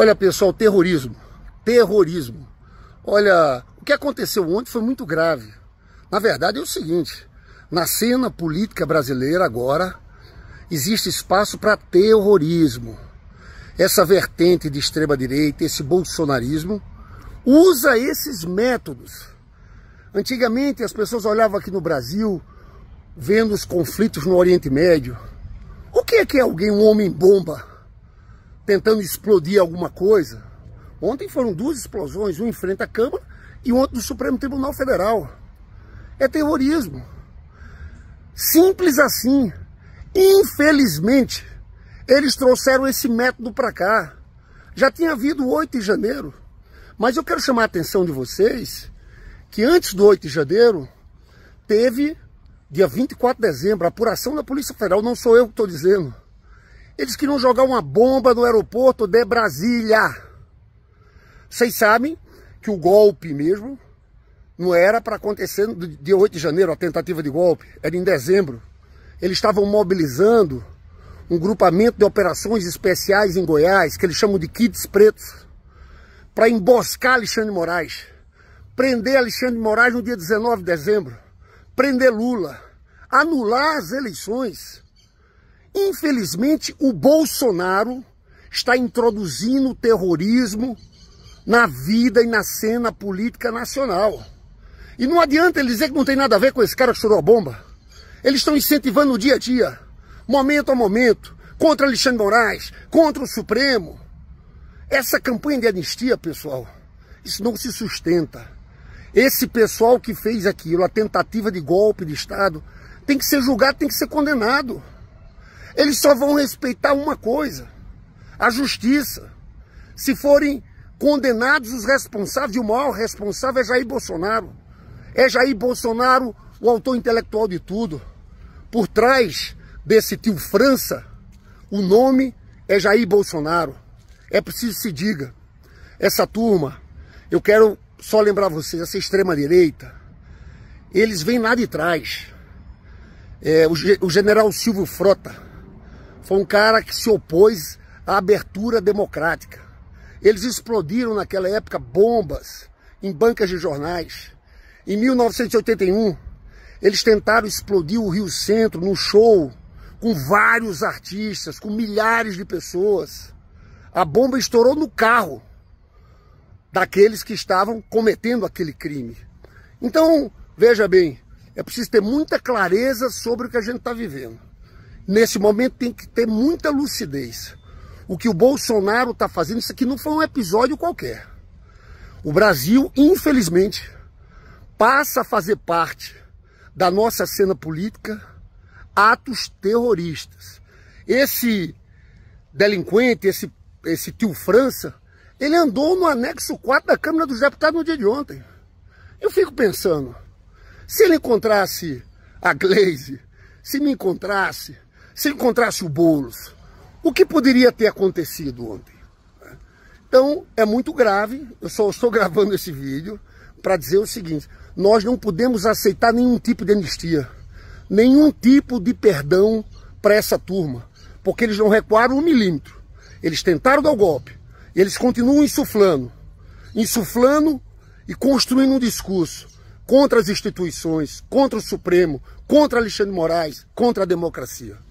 Olha, pessoal, terrorismo. Terrorismo. Olha, o que aconteceu ontem foi muito grave. Na verdade, é o seguinte: na cena política brasileira agora, existe espaço para terrorismo. Essa vertente de extrema-direita, esse bolsonarismo, usa esses métodos. Antigamente, as pessoas olhavam aqui no Brasil, vendo os conflitos no Oriente Médio. O que é que é alguém, um homem-bomba? tentando explodir alguma coisa. Ontem foram duas explosões, uma em frente à Câmara e outra do Supremo Tribunal Federal. É terrorismo. Simples assim. Infelizmente, eles trouxeram esse método para cá. Já tinha havido 8 de janeiro. Mas eu quero chamar a atenção de vocês que antes do 8 de janeiro teve, dia 24 de dezembro, a apuração da Polícia Federal, não sou eu que estou dizendo. Eles queriam jogar uma bomba no aeroporto de Brasília. Vocês sabem que o golpe mesmo não era para acontecer no dia 8 de janeiro, a tentativa de golpe, era em dezembro. Eles estavam mobilizando um grupamento de operações especiais em Goiás, que eles chamam de Kids Pretos, para emboscar Alexandre Moraes, prender Alexandre Moraes no dia 19 de dezembro, prender Lula, anular as eleições Infelizmente, o Bolsonaro está introduzindo o terrorismo na vida e na cena política nacional. E não adianta ele dizer que não tem nada a ver com esse cara que chorou a bomba. Eles estão incentivando dia a dia, momento a momento, contra Alexandre Moraes, contra o Supremo. Essa campanha de anistia, pessoal, isso não se sustenta. Esse pessoal que fez aquilo, a tentativa de golpe de Estado, tem que ser julgado, tem que ser condenado. Eles só vão respeitar uma coisa: a justiça. Se forem condenados os responsáveis, o maior responsável é Jair Bolsonaro. É Jair Bolsonaro o autor intelectual de tudo. Por trás desse tio França, o nome é Jair Bolsonaro. É preciso se diga. Essa turma, eu quero só lembrar vocês, essa extrema-direita, eles vêm lá de trás. É, o, o general Silvio Frota, foi um cara que se opôs à abertura democrática. Eles explodiram naquela época bombas em bancas de jornais. Em 1981, eles tentaram explodir o Rio Centro num show com vários artistas, com milhares de pessoas. A bomba estourou no carro daqueles que estavam cometendo aquele crime. Então, veja bem, é preciso ter muita clareza sobre o que a gente está vivendo nesse momento tem que ter muita lucidez. O que o Bolsonaro está fazendo, isso aqui não foi um episódio qualquer. O Brasil, infelizmente, passa a fazer parte da nossa cena política atos terroristas. Esse delinquente, esse, esse tio França, ele andou no anexo 4 da Câmara dos Deputados no dia de ontem. Eu fico pensando, se ele encontrasse a Glaze, se me encontrasse, se encontrasse o Boulos, o que poderia ter acontecido ontem? Então, é muito grave, eu só estou gravando esse vídeo para dizer o seguinte, nós não podemos aceitar nenhum tipo de anistia, nenhum tipo de perdão para essa turma, porque eles não recuaram um milímetro. Eles tentaram dar o golpe, eles continuam insuflando, insuflando e construindo um discurso contra as instituições, contra o Supremo, contra Alexandre Moraes, contra a democracia.